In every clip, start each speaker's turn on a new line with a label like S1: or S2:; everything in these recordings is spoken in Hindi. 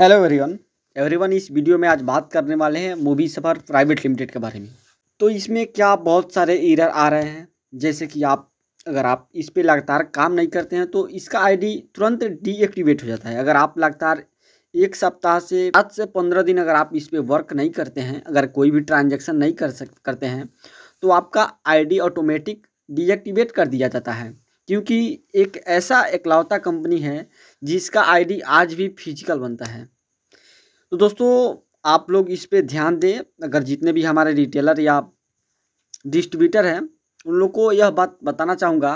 S1: हेलो एवरीवन एवरीवन इस वीडियो में आज बात करने वाले हैं मूवी सफ़र प्राइवेट लिमिटेड के बारे में तो इसमें क्या बहुत सारे एरर आ रहे हैं जैसे कि आप अगर आप इस पर लगातार काम नहीं करते हैं तो इसका आईडी तुरंत डीएक्टिवेट हो जाता है अगर आप लगातार एक सप्ताह से सात से पंद्रह दिन अगर आप इस पर वर्क नहीं करते हैं अगर कोई भी ट्रांजेक्शन नहीं कर सक करते हैं तो आपका आई ऑटोमेटिक डीएक्टिवेट कर दिया जाता है क्योंकि एक ऐसा एकलौता कंपनी है जिसका आईडी आज भी फिजिकल बनता है तो दोस्तों आप लोग इस पर ध्यान दें अगर जितने भी हमारे रिटेलर या डिस्ट्रीब्यूटर हैं उन लोग को यह बात बताना चाहूँगा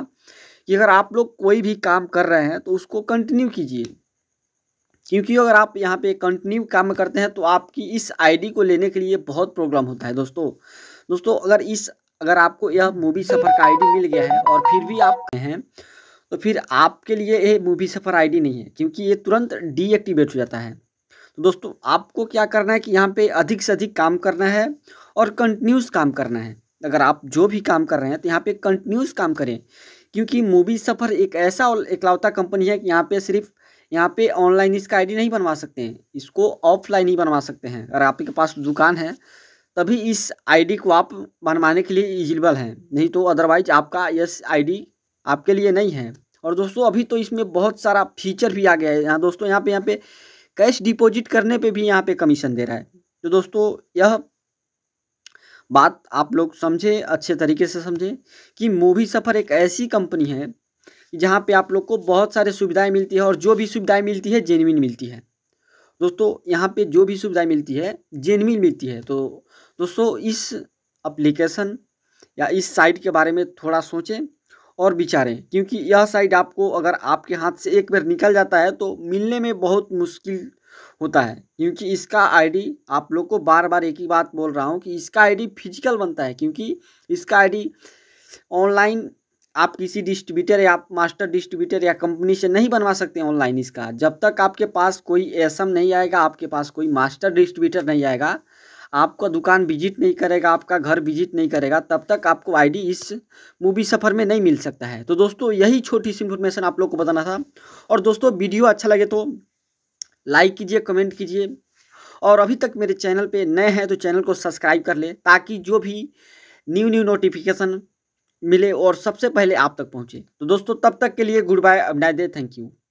S1: कि अगर आप लोग कोई भी काम कर रहे हैं तो उसको कंटिन्यू कीजिए क्योंकि अगर आप यहाँ पे कंटिन्यू काम करते हैं तो आपकी इस आईडी को लेने के लिए बहुत प्रॉब्लम होता है दोस्तों दोस्तों अगर इस अगर आपको यह मूवी सफ़र का आईडी मिल गया है और फिर भी आप हैं तो फिर आपके लिए ये मूवी सफ़र आईडी नहीं है क्योंकि ये तुरंत डीएक्टिवेट हो जाता है तो दोस्तों आपको क्या करना है कि यहाँ पे अधिक से अधिक काम करना है और कंटिन्यूस काम करना है अगर आप जो भी काम कर रहे हैं तो यहाँ पे कंटिन्यूस काम करें क्योंकि मूवी सफ़र एक ऐसा इकलौता कंपनी है कि यहाँ पे सिर्फ यहाँ पे ऑनलाइन इसका आईडी नहीं बनवा सकते हैं इसको ऑफलाइन ही बनवा सकते हैं अगर आपके पास दुकान है तभी इस आईडी को आप बनवाने के लिए एलिजिबल हैं नहीं तो अदरवाइज आपका यस आईडी आपके लिए नहीं है और दोस्तों अभी तो इसमें बहुत सारा फीचर भी आ गया है यहाँ दोस्तों यहाँ पे यहाँ पे कैश डिपॉजिट करने पे भी यहाँ पे कमीशन दे रहा है तो दोस्तों यह बात आप लोग समझें अच्छे तरीके से समझें कि मूवी सफ़र एक ऐसी कंपनी है जहाँ पर आप लोग को बहुत सारी सुविधाएँ मिलती है और जो भी सुविधाएँ मिलती है जेनविन मिलती है दोस्तों यहाँ पे जो भी सुविधाएं मिलती है जेनविन मिलती है तो दोस्तों इस अप्लीकेशन या इस साइट के बारे में थोड़ा सोचें और विचारें क्योंकि यह साइट आपको अगर आपके हाथ से एक बार निकल जाता है तो मिलने में बहुत मुश्किल होता है क्योंकि इसका आईडी आप लोग को बार बार एक ही बात बोल रहा हूँ कि इसका आईडी फिजिकल बनता है क्योंकि इसका आईडी ऑनलाइन आप किसी डिस्ट्रीब्यूटर या मास्टर डिस्ट्रीब्यूटर या कंपनी से नहीं बनवा सकते ऑनलाइन इसका जब तक आपके पास कोई एस नहीं आएगा आपके पास कोई मास्टर डिस्ट्रीब्यूटर नहीं आएगा आपका दुकान विजिट नहीं करेगा आपका घर विजिट नहीं करेगा तब तक आपको आईडी इस मूवी सफ़र में नहीं मिल सकता है तो दोस्तों यही छोटी सी इन्फॉर्मेशन आप लोग को बताना था और दोस्तों वीडियो अच्छा लगे तो लाइक कीजिए कमेंट कीजिए और अभी तक मेरे चैनल पे नए हैं तो चैनल को सब्सक्राइब कर ले ताकि जो भी न्यू न्यू नोटिफिकेशन मिले और सबसे पहले आप तक पहुंचे तो दोस्तों तब तक के लिए गुड बाय अब दे थैंक यू